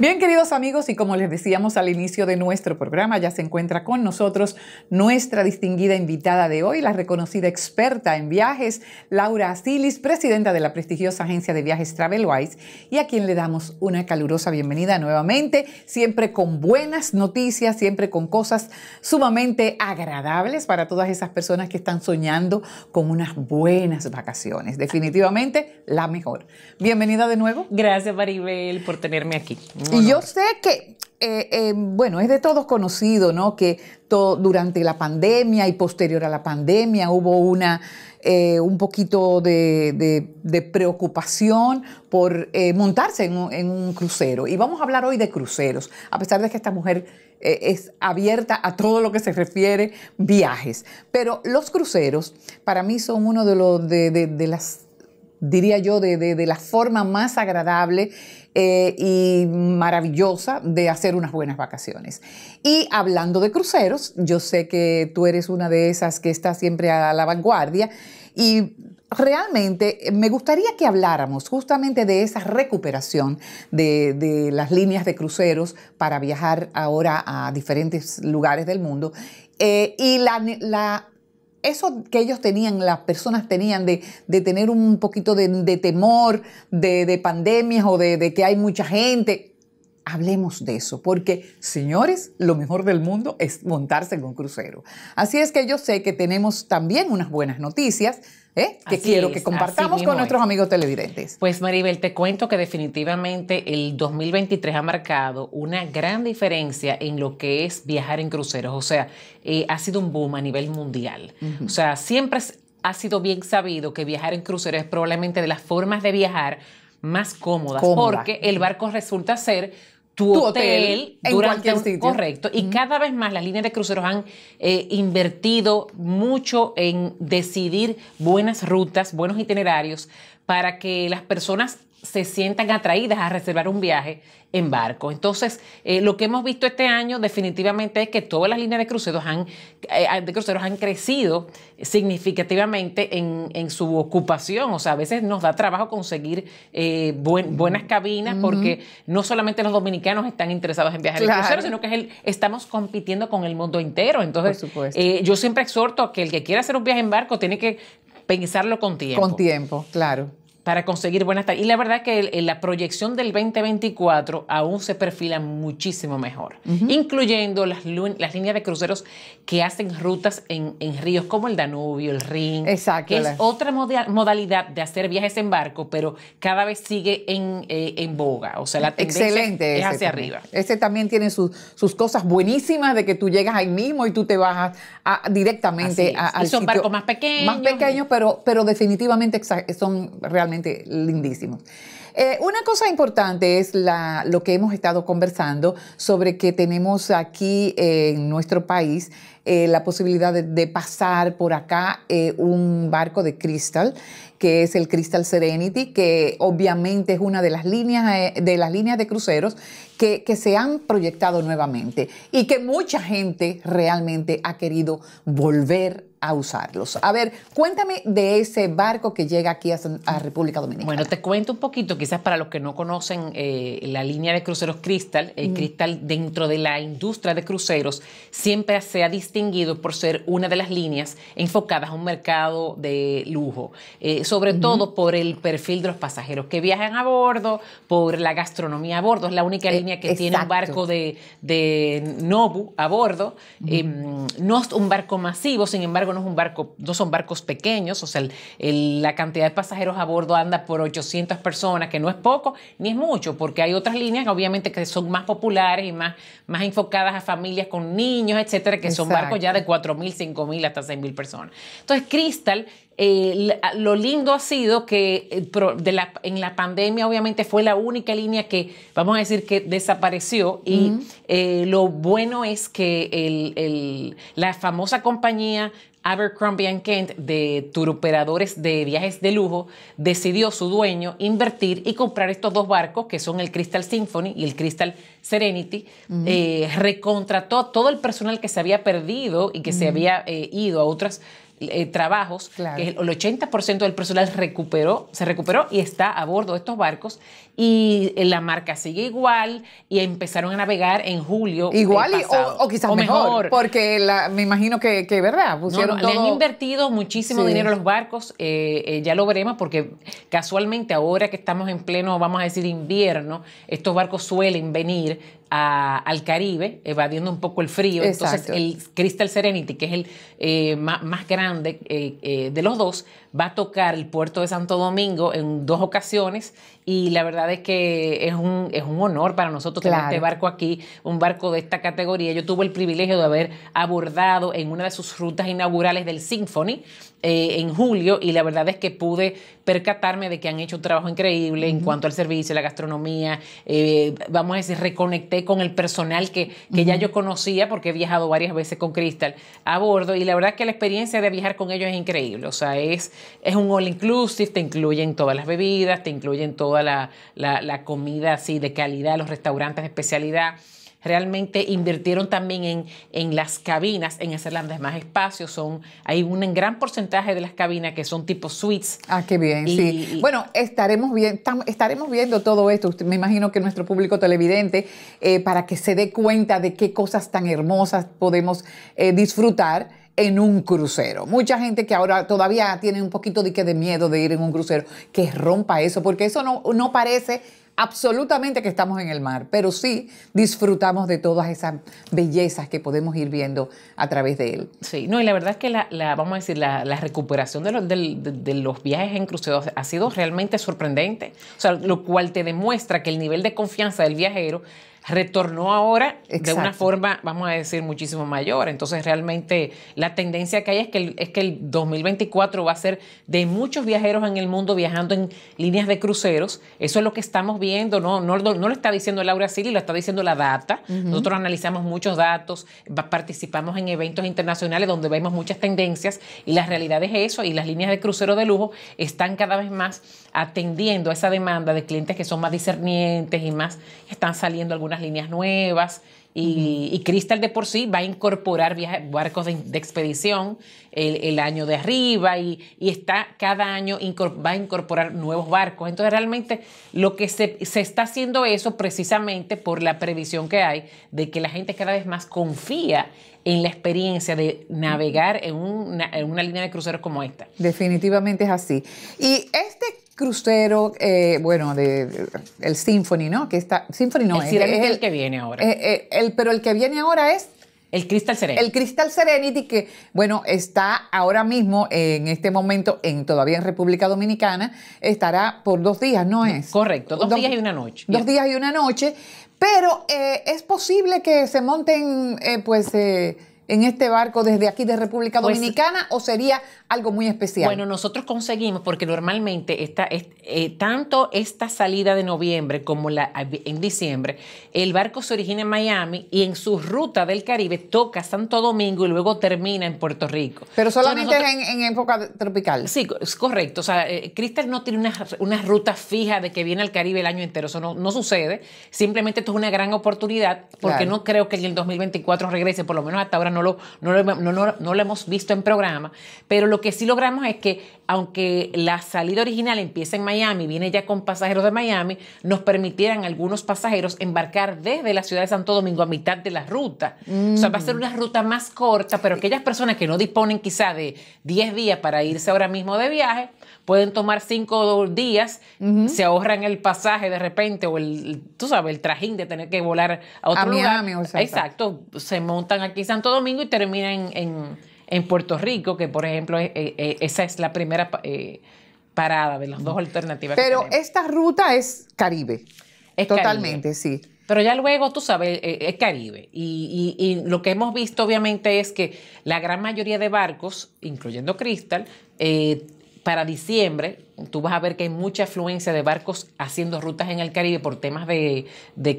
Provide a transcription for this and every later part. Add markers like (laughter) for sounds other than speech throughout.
Bien, queridos amigos, y como les decíamos al inicio de nuestro programa, ya se encuentra con nosotros nuestra distinguida invitada de hoy, la reconocida experta en viajes, Laura Asilis, presidenta de la prestigiosa agencia de viajes Travelwise, y a quien le damos una calurosa bienvenida nuevamente, siempre con buenas noticias, siempre con cosas sumamente agradables para todas esas personas que están soñando con unas buenas vacaciones. Definitivamente la mejor. Bienvenida de nuevo. Gracias, Maribel, por tenerme aquí y yo sé que, eh, eh, bueno, es de todos conocido, ¿no? Que durante la pandemia y posterior a la pandemia hubo una, eh, un poquito de, preocupación por montarse en un, crucero. Y vamos a hablar hoy de cruceros, a pesar de que esta mujer es abierta a todo lo que se refiere viajes. Pero los cruceros para mí son uno de los las diría yo, de, de, la forma más agradable eh, y maravillosa de hacer unas buenas vacaciones. Y hablando de cruceros, yo sé que tú eres una de esas que está siempre a la vanguardia y realmente me gustaría que habláramos justamente de esa recuperación de, las líneas de cruceros para viajar ahora a diferentes lugares del mundo eh, y la eso que ellos tenían, las personas tenían de, tener un poquito de, temor de, de, pandemias o de, que hay mucha gente. Hablemos de eso, porque señores, lo mejor del mundo es montarse en un crucero. Así es que yo sé que tenemos también unas buenas noticias ¿eh? que quiero que compartamos con nuestros amigos televidentes. Pues Maribel, te cuento que definitivamente el 2023 ha marcado una gran diferencia en lo que es viajar en cruceros, o sea, eh, ha sido un boom a nivel mundial. O sea, siempre ha sido bien sabido que viajar en cruceros es probablemente de las formas de viajar más cómodas, porque el barco resulta ser tu, hotel, durante sitio. correcto y cada vez más las líneas de cruceros han eh, invertido mucho en decidir buenas rutas buenos itinerarios para que las personas se sientan atraídas a reservar un viaje en barco. Entonces, eh, lo que hemos visto este año definitivamente es que todas las líneas de cruceros han, eh, de cruceros han crecido significativamente en, su ocupación. O sea, a veces nos da trabajo conseguir eh, buenas cabinas porque no solamente los dominicanos están interesados en viajar en cruceros, sino que estamos compitiendo con el mundo entero. Entonces, yo siempre exhorto a que el que quiera hacer un viaje en barco tiene que pensarlo con tiempo. Con tiempo, claro para conseguir buenas tardes Y la verdad que la proyección del 2024 aún se perfila muchísimo mejor, incluyendo las, las, líneas de cruceros que hacen rutas en, ríos como el Danubio, el Rin, Exacto. es otra modalidad de hacer viajes en barco, pero cada vez sigue en, eh, boga. O sea, la tendencia Excelente es hacia arriba. Ese también tiene sus, cosas buenísimas de que tú llegas ahí mismo y tú te bajas directamente a, al y son barcos más pequeños. Más pequeños, pero, pero definitivamente son realmente lindísimo. Eh, una cosa importante es lo que hemos estado conversando sobre que tenemos aquí eh, en nuestro país eh, la posibilidad de, pasar por acá un barco de cristal que es el Crystal Serenity, que obviamente es una de las líneas eh, de, las líneas de cruceros que, se han proyectado nuevamente y que mucha gente realmente ha querido volver a usarlos. A ver, cuéntame de ese barco que llega aquí a, República Dominicana. Bueno, te cuento un poquito, quizás para los que no conocen eh, la línea de cruceros Crystal, el mm. Crystal dentro de la industria de cruceros siempre se ha distinguido por ser una de las líneas enfocadas a un mercado de lujo. Eh, sobre todo por el perfil de los pasajeros que viajan a bordo, por la gastronomía a bordo. Es la única eh, línea que tiene un barco de, de, Nobu a bordo. Em, no es un barco masivo, sin embargo, no, es un barco, no son barcos pequeños. O sea, la cantidad de pasajeros a bordo anda por 800 personas, que no es poco ni es mucho, porque hay otras líneas, obviamente, que son más populares y más, más enfocadas a familias con niños, etcétera, que son barcos ya de 4.000, 5.000 hasta 6.000 personas. Entonces, Crystal lo lindo ha sido que eh, en la pandemia obviamente fue la única línea que, vamos a decir, que desapareció y eh, lo bueno es que la famosa compañía Abercrombie Kent de turoperadores de viajes de lujo decidió su dueño invertir y comprar estos dos barcos que son el Crystal Symphony y el Crystal Serenity. Eh, recontrató todo el personal que se había perdido y que se había ido a otras eh, trabajos, el 80% del personal recuperó, se recuperó y está a bordo de estos barcos. Y eh, la marca sigue igual y empezaron a navegar en julio. Igual y, o, quizás mejor, Porque me imagino que, que ¿verdad? Pusieron Le han invertido muchísimo dinero a los barcos, eh, ya lo veremos, porque casualmente ahora que estamos en pleno, vamos a decir, invierno, estos barcos suelen venir al Caribe, evadiendo un poco el frío. Entonces, el Crystal Serenity, que es el eh, más, grande eh, eh, de los dos, va a tocar el puerto de Santo Domingo en dos ocasiones y la verdad es que es un, es un honor para nosotros tener este barco aquí, un barco de esta categoría. Yo tuve el privilegio de haber abordado en una de sus rutas inaugurales del Symphony eh, en julio y la verdad es que pude percatarme de que han hecho un trabajo increíble en cuanto al servicio, la gastronomía, eh, vamos a decir, reconecté con el personal que, ya yo conocía porque he viajado varias veces con Crystal a bordo y la verdad es que la experiencia de viajar con ellos es increíble, o sea, es, es un all inclusive, te incluyen todas las bebidas, te incluyen todo toda la, comida así de calidad, los restaurantes de especialidad realmente invirtieron también en, las cabinas, en hacerlas más espacios. Son, hay un gran porcentaje de las cabinas que son tipo suites. Ah, qué bien, sí. bueno, estaremos, viendo todo esto. me imagino que nuestro público televidente, eh, para que se dé cuenta de qué cosas tan hermosas podemos eh, disfrutar en un crucero. Mucha gente que ahora todavía tiene un poquito de, miedo de ir en un crucero, que rompa eso, porque eso no, no parece absolutamente que estamos en el mar, pero sí disfrutamos de todas esas bellezas que podemos ir viendo a través de él. Sí, no, y la verdad es que la, vamos a decir, la, recuperación de los, los, viajes en cruceros ha sido realmente sorprendente, o sea, lo cual te demuestra que el nivel de confianza del viajero retornó ahora de una forma, vamos a decir, muchísimo mayor. Entonces, realmente la tendencia que hay es que, el, es que el 2024 va a ser de muchos viajeros en el mundo viajando en líneas de cruceros. Eso es lo que estamos viendo, no, no, lo está diciendo Laura Siri, lo está diciendo la data. Nosotros analizamos muchos datos, participamos en eventos internacionales donde vemos muchas tendencias y la realidad es eso y las líneas de crucero de lujo están cada vez más atendiendo a esa demanda de clientes que son más discernientes y más están saliendo algunas líneas nuevas. Y, Crystal de por sí va a incorporar barcos de, expedición el, año de arriba y, está cada año va a incorporar nuevos barcos. Entonces realmente lo que se, está haciendo eso precisamente por la previsión que hay de que la gente cada vez más confía en la experiencia de navegar en una, en una línea de cruceros como esta. Definitivamente es así. Y este Crucero, eh, bueno, de, el Symphony, ¿no? Que está, Symphony no es, el que viene ahora. Eh, eh, el, pero el que viene ahora es... El Crystal Serenity. El Crystal Serenity que, bueno, está ahora mismo, en este momento, en todavía en República Dominicana, estará por dos días, ¿no es? Correcto, dos, días y una noche. Dos días y una noche, pero es posible que se monten, pues en este barco desde aquí de República pues Dominicana o sería algo muy especial. Bueno, nosotros conseguimos, porque normalmente está eh, tanto esta salida de noviembre como la en diciembre, el barco se origina en Miami y en su ruta del Caribe toca Santo Domingo y luego termina en Puerto Rico. Pero solamente en, época tropical. Sí, es correcto. O sea, eh, Crystal no tiene una, ruta fija de que viene al Caribe el año entero. Eso no, sucede. Simplemente esto es una gran oportunidad porque no creo que en el 2024 regrese, por lo menos hasta ahora no lo, no lo hemos visto en programa. Pero lo que sí logramos es que, aunque la salida original empieza en Miami, viene ya con pasajeros de Miami, nos permitieran algunos pasajeros embarcar desde la ciudad de Santo Domingo a mitad de la ruta. O sea, va a ser mm. una ruta más corta, pero aquellas personas que no disponen quizá de 10 días para irse ahora mismo de viaje, pueden tomar 5 días, 2 días, se ahorran el pasaje de repente o el, tú sabes, el trajín de tener que volar a otro a Miami, o Exacto, se montan aquí en Santo Domingo y terminan en en Puerto Rico, que por ejemplo eh, eh, eh, esa es la primera parada de las dos alternativas. Pero esta ruta es Caribe. Totalmente, sí. Pero ya luego, tú sabes, es Caribe. Y, lo que hemos visto obviamente es que la gran mayoría de barcos, incluyendo Crystal, para diciembre, tú vas a ver que hay mucha afluencia de barcos haciendo rutas en el Caribe por temas de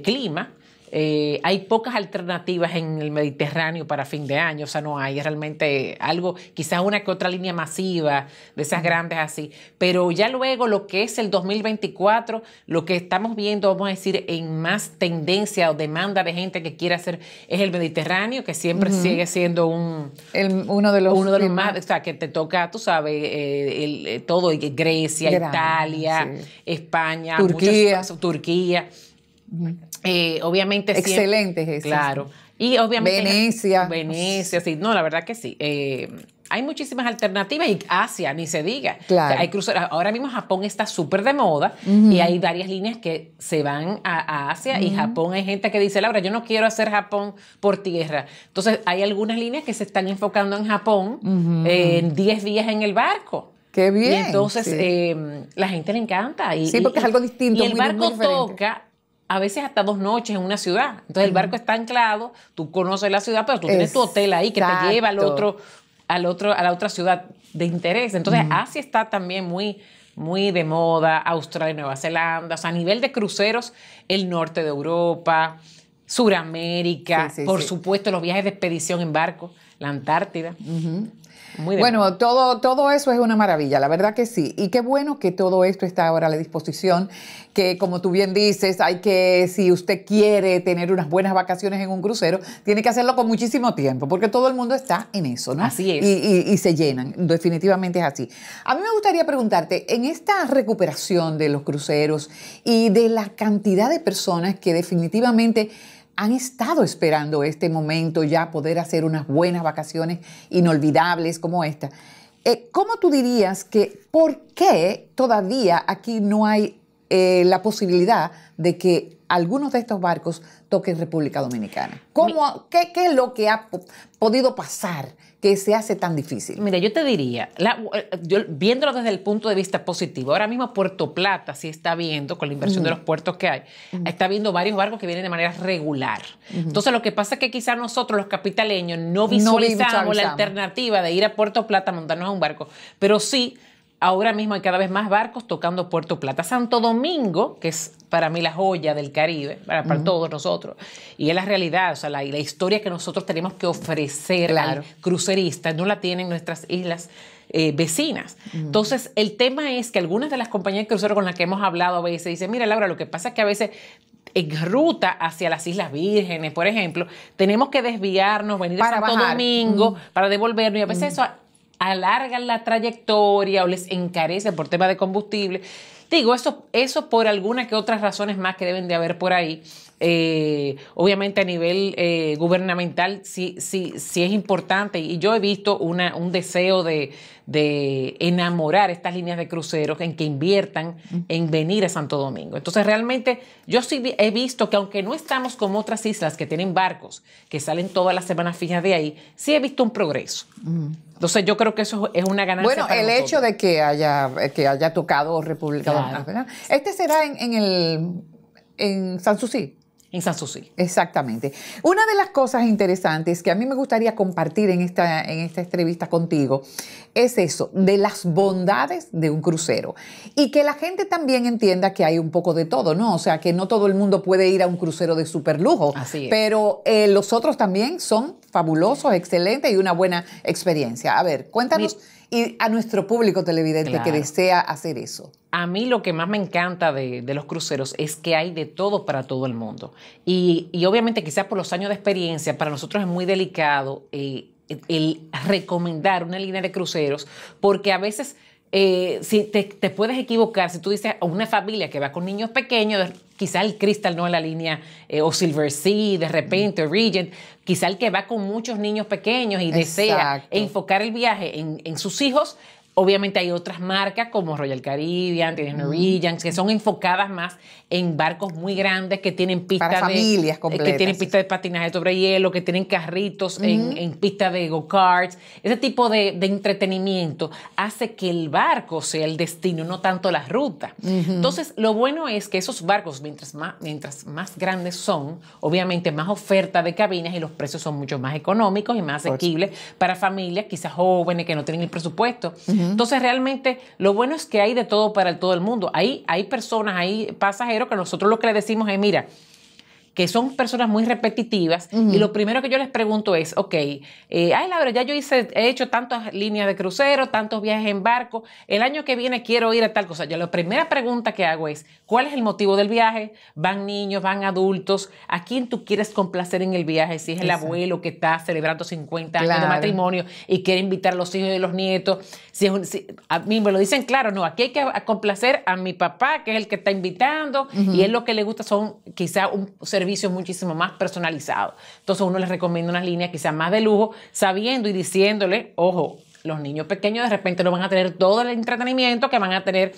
clima eh, hay pocas alternativas en el Mediterráneo para fin de año, o sea, no hay realmente algo, quizás una que otra línea masiva de esas grandes así, pero ya luego lo que es el 2024, lo que estamos viendo, vamos a decir, en más tendencia o demanda de gente que quiere hacer es el Mediterráneo, que siempre sigue siendo un... uno de los... Uno de los más, o sea, que te toca, tú sabes, eh, el, eh, todo, Grecia, Italia, España, Turquía. Turquía. Eh, obviamente. excelente Jesús. Claro. Y obviamente. Venecia. Venecia, sí. No, la verdad que sí. Eh, hay muchísimas alternativas y Asia, ni se diga. Claro. hay cruceros. Ahora mismo Japón está súper de moda y hay varias líneas que se van a, Asia y Japón hay gente que dice, Laura, yo no quiero hacer Japón por tierra. Entonces, hay algunas líneas que se están enfocando en Japón en 10 días en el barco. Qué bien. entonces em, la gente le encanta. Y, sí, porque es algo distinto. Y el barco toca a veces hasta dos noches en una ciudad. Entonces el barco está anclado, tú conoces la ciudad, pero tú tienes tu hotel ahí que te lleva al otro, al otro, a la otra ciudad de interés. Entonces Asia está también muy, muy de moda, Australia, y Nueva Zelanda, o sea, a nivel de cruceros, el norte de Europa, Suramérica, por supuesto los viajes de expedición en barco, la Antártida bueno, todo, todo eso es una maravilla, la verdad que sí. Y qué bueno que todo esto está ahora a la disposición, que como tú bien dices, hay que, si usted quiere tener unas buenas vacaciones en un crucero, tiene que hacerlo con muchísimo tiempo, porque todo el mundo está en eso, ¿no? Así es. Y, y se llenan, definitivamente es así. A mí me gustaría preguntarte, en esta recuperación de los cruceros y de la cantidad de personas que definitivamente han estado esperando este momento ya, poder hacer unas buenas vacaciones inolvidables como esta. Eh, ¿Cómo tú dirías que por qué todavía aquí no hay eh, la posibilidad de que algunos de estos barcos toquen República Dominicana? ¿Cómo, qué, qué, es lo que ha podido pasar que se hace tan difícil? Mira, yo te diría, eh, viéndolo desde el punto de vista positivo, ahora mismo Puerto Plata sí está viendo, con la inversión de los puertos que hay, está viendo varios barcos que vienen de manera regular. Entonces, lo que pasa es que quizás nosotros, los capitaleños, no visualizamos, la alternativa de ir a Puerto Plata a montarnos a un barco, pero sí Ahora mismo hay cada vez más barcos tocando Puerto Plata. Santo Domingo, que es para mí la joya del Caribe, para, todos nosotros, y es la realidad, o sea, la, historia que nosotros tenemos que ofrecer cruceristas, al crucerista, no la tienen nuestras islas eh, vecinas. Entonces, el tema es que algunas de las compañías de cruceros con las que hemos hablado a veces dicen, mira Laura, lo que pasa es que a veces en ruta hacia las Islas Vírgenes, por ejemplo, tenemos que desviarnos, venir a Santo Domingo para devolvernos y a veces eso alargan la trayectoria o les encarecen por tema de combustible. Digo, eso, por algunas que otras razones más que deben de haber por ahí. Eh, obviamente a nivel eh, gubernamental sí, sí, sí es importante y yo he visto una, un deseo de, enamorar estas líneas de cruceros en que inviertan en venir a Santo Domingo. Entonces, realmente yo sí he visto que aunque no estamos como otras islas que tienen barcos que salen todas las semanas fijas de ahí, sí he visto un progreso. Entonces, yo creo que eso es una ganancia. Bueno, el hecho de que haya, que haya tocado República Dominicana, este será en, en el en Sanssouci. En Sanssouci. Exactamente. Una de las cosas interesantes que a mí me gustaría compartir en esta, en esta entrevista contigo es eso, de las bondades de un crucero. Y que la gente también entienda que hay un poco de todo, ¿no? O sea, que no todo el mundo puede ir a un crucero de superlujo. Así Pero eh, los otros también son fabulosos, excelentes y una buena experiencia. A ver, cuéntanos y a nuestro público televidente que desea hacer eso. A mí lo que más me encanta de, los cruceros es que hay de todo para todo el mundo. Y, obviamente quizás por los años de experiencia, para nosotros es muy delicado eh, el recomendar una línea de cruceros, porque a veces... Eh, si te, te, puedes equivocar, si tú dices a una familia que va con niños pequeños, quizá el Crystal no en la línea, eh, o Silver Sea de repente, o Regent, quizá el que va con muchos niños pequeños y desea enfocar el viaje en, sus hijos, Obviamente hay otras marcas como Royal Caribbean, tienes Norwegian, que son enfocadas más en barcos muy grandes que tienen pistas eh, de patinaje sobre hielo, que tienen carritos en, pistas de go-karts. Ese tipo de, entretenimiento hace que el barco sea el destino, no tanto la ruta. Entonces, lo bueno es que esos barcos, mientras más, grandes son, obviamente más oferta de cabinas y los precios son mucho más económicos y más asequibles para familias, quizás jóvenes que no tienen el presupuesto. Entonces, realmente, lo bueno es que hay de todo para todo el mundo. ahí hay personas, hay pasajeros que nosotros lo que le decimos es, mira, que son personas muy repetitivas y lo primero que yo les pregunto es, ok, eh, ay Laura, ya yo hice, he hecho tantas líneas de crucero, tantos viajes en barco, el año que viene quiero ir a tal cosa. ya la primera pregunta que hago es, ¿cuál es el motivo del viaje? ¿Van niños, van adultos? ¿A quién tú quieres complacer en el viaje? Si es el abuelo que está celebrando 50 años de matrimonio y quiere invitar a los hijos y los nietos. Si, a mí me lo dicen claro, no, aquí hay que complacer a mi papá, que es el que está invitando, y es lo que le gusta son quizá un servicio muchísimo más personalizado. Entonces uno les recomienda unas líneas quizás más de lujo, sabiendo y diciéndole, ojo, los niños pequeños de repente no van a tener todo el entretenimiento que van a tener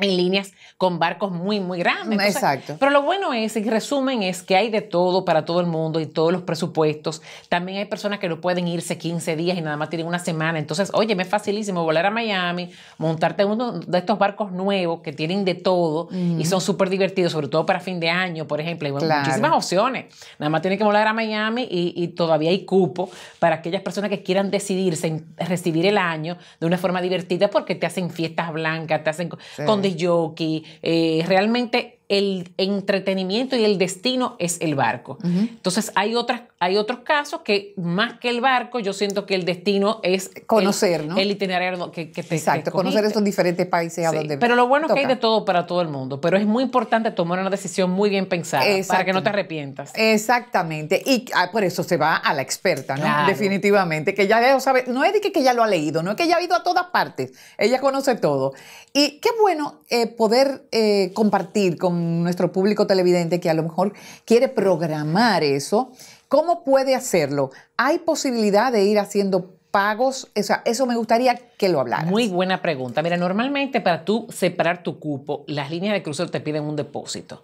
en líneas con barcos muy, muy grandes. Exacto. Pero lo bueno es, en resumen, es que hay de todo para todo el mundo y todos los presupuestos. También hay personas que no pueden irse 15 días y nada más tienen una semana. Entonces, oye, me es facilísimo volar a Miami, montarte uno de estos barcos nuevos que tienen de todo y son súper divertidos, sobre todo para fin de año, por ejemplo. Hay muchísimas opciones. Nada más tienen que volar a Miami y, todavía hay cupo para aquellas personas que quieran decidirse en recibir el año de una forma divertida porque te hacen fiestas blancas, te hacen... Con jockey, eh, realmente el entretenimiento y el destino es el barco. Entonces hay otras hay otros casos que más que el barco, yo siento que el destino es conocer, el, ¿no? el itinerario que, que te Exacto, conocer estos diferentes países a donde Pero lo bueno es que hay de todo para todo el mundo, pero es muy importante tomar una decisión muy bien pensada para que no te arrepientas. Exactamente, y ah, por eso se va a la experta, ¿no? Definitivamente, que ya lo sabe, no es de que, que ya lo ha leído, no es que ella ha ido a todas partes, ella conoce todo. Y qué bueno eh, poder eh, compartir con nuestro público televidente que a lo mejor quiere programar eso ¿Cómo puede hacerlo? ¿Hay posibilidad de ir haciendo pagos? O sea, eso me gustaría que lo hablaras. Muy buena pregunta. Mira, normalmente para tú separar tu cupo, las líneas de crucero te piden un depósito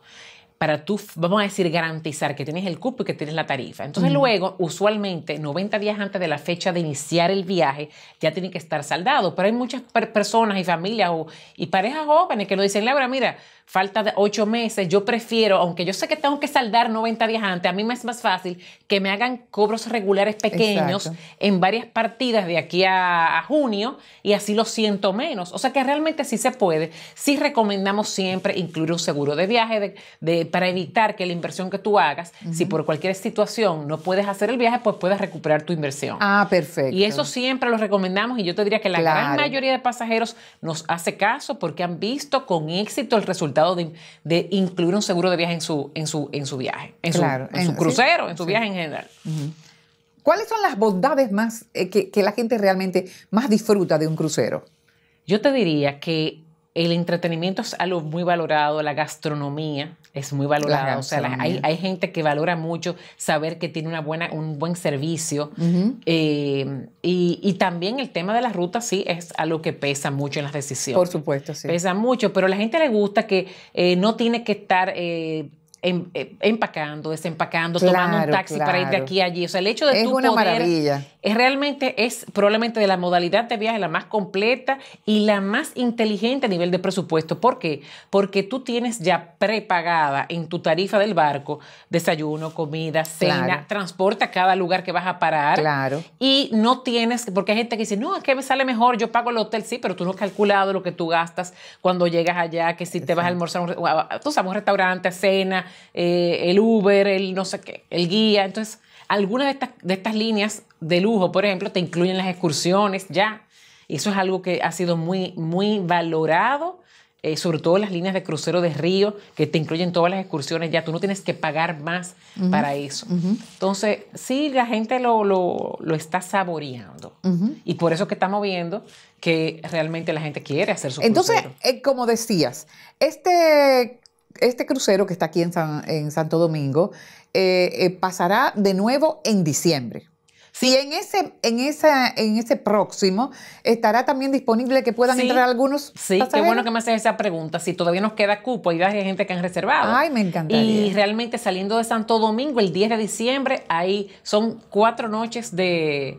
para tú, vamos a decir, garantizar que tienes el cupo y que tienes la tarifa. Entonces luego, usualmente, 90 días antes de la fecha de iniciar el viaje, ya tiene que estar saldado. Pero hay muchas personas y familias o, y parejas jóvenes que lo dicen, Laura, mira, falta de ocho meses, yo prefiero, aunque yo sé que tengo que saldar 90 días antes, a mí me es más fácil que me hagan cobros regulares pequeños en varias partidas de aquí a, junio y así lo siento menos. O sea que realmente sí se puede. Sí recomendamos siempre incluir un seguro de viaje, de, de para evitar que la inversión que tú hagas, si por cualquier situación no puedes hacer el viaje, pues puedas recuperar tu inversión. Ah, perfecto. Y eso siempre lo recomendamos y yo te diría que la gran mayoría de pasajeros nos hace caso porque han visto con éxito el resultado de, incluir un seguro de viaje en su, en su, en su viaje, en, su, en su, crucero, en su viaje en general. ¿Cuáles son las bondades más eh, que la gente realmente más disfruta de un crucero? Yo te diría que el entretenimiento es algo muy valorado, la gastronomía. Es muy valorada. O sea, hay, gente que valora mucho saber que tiene una buena, un buen servicio. Eh, y, también el tema de las rutas, sí, es algo que pesa mucho en las decisiones. Por supuesto, sí. Pesa mucho, pero a la gente le gusta que eh, no tiene que estar eh, Em, eh, empacando, desempacando, tomando un taxi para ir de aquí a allí. O sea, el hecho de tu una poder es realmente es probablemente de la modalidad de viaje la más completa y la más inteligente a nivel de presupuesto. ¿Por qué? Porque tú tienes ya prepagada en tu tarifa del barco desayuno, comida, cena, transporte a cada lugar que vas a parar. Claro. Y no tienes, porque hay gente que dice, "No, es que me sale mejor, yo pago el hotel." Sí, pero tú no has calculado lo que tú gastas cuando llegas allá, que si te vas a almorzar, tú sabes, restaurante, cena, eh, el Uber, el no sé qué, el guía. Entonces, algunas de estas, de líneas de lujo, por ejemplo, te incluyen las excursiones ya. eso es algo que ha sido muy, muy valorado. Eh, sobre todo las líneas de crucero de río, que te incluyen todas las excursiones, ya tú no tienes que pagar más para eso. Entonces, sí, la gente lo, está saboreando. Y por eso que estamos viendo que realmente la gente quiere hacer su Entonces, crucero. Eh, como decías, este este crucero que está aquí en, Santo Domingo eh, eh, pasará de nuevo en diciembre. Si en ese, en en ese próximo estará también disponible que puedan entrar algunos. Sí, qué bueno que me haces esa pregunta. Si todavía nos queda cupo, hay gente que han reservado. Ay, me encantaría. Y realmente saliendo de Santo Domingo el 10 de diciembre, ahí son cuatro noches de,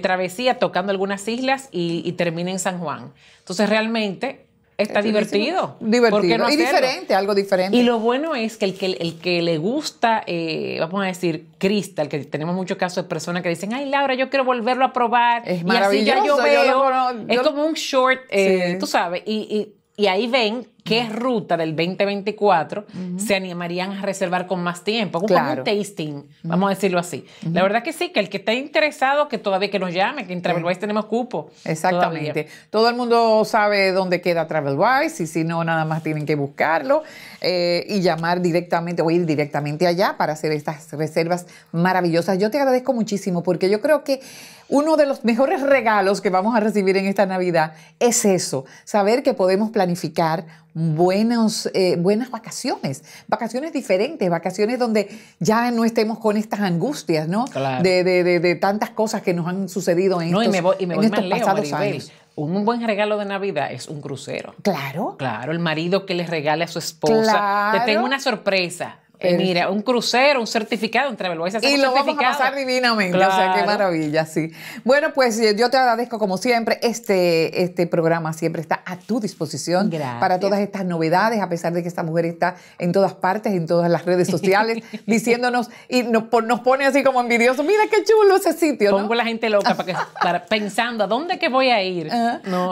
travesía tocando algunas islas y, y termina en San Juan. Entonces realmente Está divertido. Divertido. No y diferente, algo diferente. Y lo bueno es que el que, el que le gusta, eh, vamos a decir, Cristal, que tenemos muchos casos de personas que dicen, ay, Laura, yo quiero volverlo a probar. Es maravilloso. Y así ya yo veo. es como un short, eh, tú sabes. Y, y, y ahí ven qué ruta del 2024 se animarían a reservar con más tiempo, como un tasting, vamos a decirlo así. La verdad que sí, que el que esté interesado, que todavía que nos llame, que en Travelwise tenemos cupo. Exactamente. Todo el mundo sabe dónde queda Travelwise y si no, nada más tienen que buscarlo eh, y llamar directamente o ir directamente allá para hacer estas reservas maravillosas. Yo te agradezco muchísimo porque yo creo que uno de los mejores regalos que vamos a recibir en esta Navidad es eso, saber que podemos planificar buenos, eh, buenas vacaciones, vacaciones diferentes, vacaciones donde ya no estemos con estas angustias, ¿no? De, tantas cosas que nos han sucedido en estos, y me voy pasados años un buen regalo de Navidad es un crucero. Claro. Claro, el marido que le regale a su esposa. Te tengo una sorpresa. Eh, mira, un crucero, un certificado, un travel Y lo vamos a pasar divinamente, o sea, qué maravilla, sí. Bueno, pues eh, yo te agradezco como siempre, este, este programa siempre está a tu disposición para todas estas novedades, a pesar de que esta mujer está en todas partes, en todas las redes sociales, (laughs) diciéndonos y nos, pone así como envidioso. mira qué chulo ese sitio, ¿no? Pongo la gente loca para que, (laughs) para, pensando, ¿a dónde que voy a ir?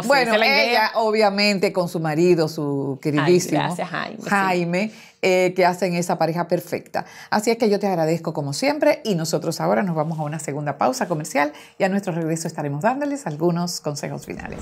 bueno, ella, obviamente, con su marido, su queridísimo gracias, Jaime. Jaime eh, que hacen esa pareja perfecta. Así es que yo te agradezco como siempre y nosotros ahora nos vamos a una segunda pausa comercial y a nuestro regreso estaremos dándoles algunos consejos finales.